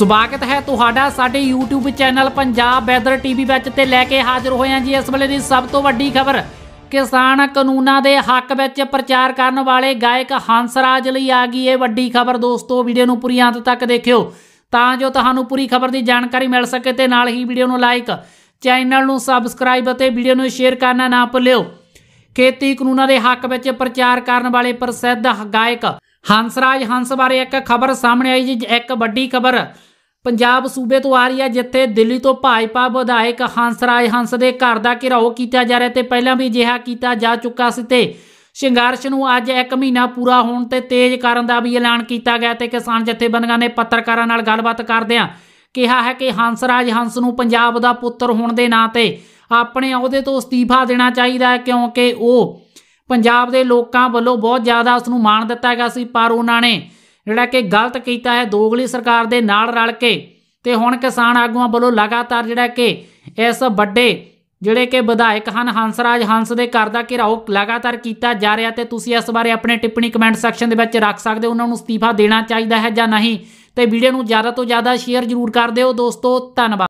ਸਵਾਗਤ ਹੈ ਤੁਹਾਡਾ ਸਾਡੇ YouTube channel Punjab weather TV ਵਿੱਚ ਤੇ ਲੈ ਕੇ ਹਾਜ਼ਰ ਹੋਏ ਹਾਂ ਜੀ ਇਸ ਵੇਲੇ ਦੀ ਸਭ ਤੋਂ ਵੱਡੀ ਖਬਰ ਕਿਸਾਨ ਕਾਨੂੰਨਾਂ ਦੇ ਹੱਕ ਵਿੱਚ ਪ੍ਰਚਾਰ ਕਰਨ ਵਾਲੇ ਗਾਇਕ ਹੰਸਰਾਜ ਲਈ ਆ ਗਈ ਇਹ ਵੱਡੀ ਖਬਰ ਦੋਸਤੋ ਵੀਡੀਓ ਨੂੰ ਪੂਰੀ ਅੰਤ ਤੱਕ ਦੇਖਿਓ ਤਾਂ ਜੋ ਤੁਹਾਨੂੰ ਪੂਰੀ ਖਬਰ ਦੀ ਜਾਣਕਾਰੀ ਮਿਲ ਸਕੇ ਤੇ ਨਾਲ ਹੀ ਵੀਡੀਓ ਨੂੰ ਲਾਈਕ ਚੈਨਲ ਨੂੰ ਸਬਸਕ੍ਰਾਈਬ ਅਤੇ ਵੀਡੀਓ ਨੂੰ ਸ਼ੇਅਰ ਕਰਨਾ ਨਾ ਭੁੱਲਿਓ ਖੇਤੀ ਕਾਨੂੰਨਾਂ ਦੇ ਹੱਕ ਵਿੱਚ ਪ੍ਰਚਾਰ ਕਰਨ ਵਾਲੇ ਪ੍ਰਸਿੱਧ ਗਾਇਕ ਹੰਸਰਾਜ ਹੰਸ ਬਾਰੇ ਇੱਕ ਖਬਰ ਸਾਹਮਣੇ ਆਈ ਜੀ ਇੱਕ ਵੱਡੀ ਖਬਰ ਪੰਜਾਬ ਸੂਬੇ ਤੋਂ ਆ ਰਹੀ ਹੈ ਜਿੱਥੇ ਦਿੱਲੀ ਤੋਂ ਭਾਜਪਾ ਵਿਧਾਇਕ ਹੰਸਰਾਜ ਹੰਸ ਦੇ ਘਰ ਦਾ ਘਿਰਾਓ ਕੀਤਾ ਜਾ ਰਿਹਾ ਤੇ ਪਹਿਲਾਂ ਵੀ ਅਜਿਹਾ ਕੀਤਾ ਜਾ ਚੁੱਕਾ ਸੀ ਤੇ ਸ਼ਿੰਗਾਰਸ਼ ਨੂੰ ਅੱਜ 1 ਮਹੀਨਾ ਪੂਰਾ ਹੋਣ ਤੇ ਤੇਜ਼ ਕਰਨ ਦਾ ਵੀ ਐਲਾਨ ਕੀਤਾ ਗਿਆ ਤੇ ਕਿਸਾਨ ਜਥੇਬੰਦੀਆਂ ਨੇ ਪੱਤਰਕਾਰਾਂ ਨਾਲ ਗੱਲਬਾਤ ਕਰਦਿਆਂ ਕਿਹਾ ਹੈ ਕਿ ਹੰਸਰਾਜ ਹੰਸ ਨੂੰ ਪੰਜਾਬ ਦਾ ਪੁੱਤਰ ਹੋਣ ਦੇ ਨਾਂ ਤੇ ਆਪਣੇ ਅਹੁਦੇ ਤੋਂ ਅਸਤੀਫਾ ਦੇਣਾ ਚਾਹੀਦਾ ਹੈ ਕਿਉਂਕਿ ਉਹ ਪੰਜਾਬ ਦੇ ਲੋਕਾਂ ਵੱਲੋਂ ਬਹੁਤ ਜ਼ਿਆਦਾ ਉਸ ਨੂੰ ਮਾਣ ਦਿੱਤਾ ਗਿਆ ਸੀ ਪਰ ਉਹਨਾਂ ਨੇ ਜਿਹੜਾ ਕਿ ਗਲਤ ਕੀਤਾ ਹੈ ਦੋਗਲੀ ਸਰਕਾਰ ਦੇ ਨਾਲ ਰਲ ਕੇ ਤੇ ਹੁਣ ਕਿਸਾਨ ਆਗੂਆਂ ਵੱਲੋਂ ਲਗਾਤਾਰ ਜਿਹੜਾ ਕਿ ਇਸ ਵੱਡੇ ਜਿਹੜੇ ਕਿ ਵਿਧਾਇਕ ਹਨ ਹੰਸਰਾਜ ਹੰਸ ਦੇ ਘਰ ਦਾ ਘਿਰਾਓ ਲਗਾਤਾਰ ਕੀਤਾ ਜਾ ਰਿਹਾ ਤੇ ਤੁਸੀਂ ਇਸ ਬਾਰੇ ਆਪਣੇ ਟਿੱਪਣੀ ਕਮੈਂਟ ਸੈਕਸ਼ਨ ਦੇ ਵਿੱਚ ਰੱਖ ਸਕਦੇ ਹੋ ਉਹਨਾਂ ਨੂੰ ਅਸਤੀਫਾ ਦੇਣਾ ਚਾਹੀਦਾ ਹੈ ਜਾਂ ਨਹੀਂ ਤੇ ਵੀਡੀਓ ਨੂੰ ਜ਼ਿਆਦਾ ਤੋਂ ਜ਼ਿਆਦਾ ਸ਼ੇਅਰ ਜ਼ਰੂਰ ਕਰ ਦਿਓ ਦੋਸਤੋ ਧੰਨਵਾਦ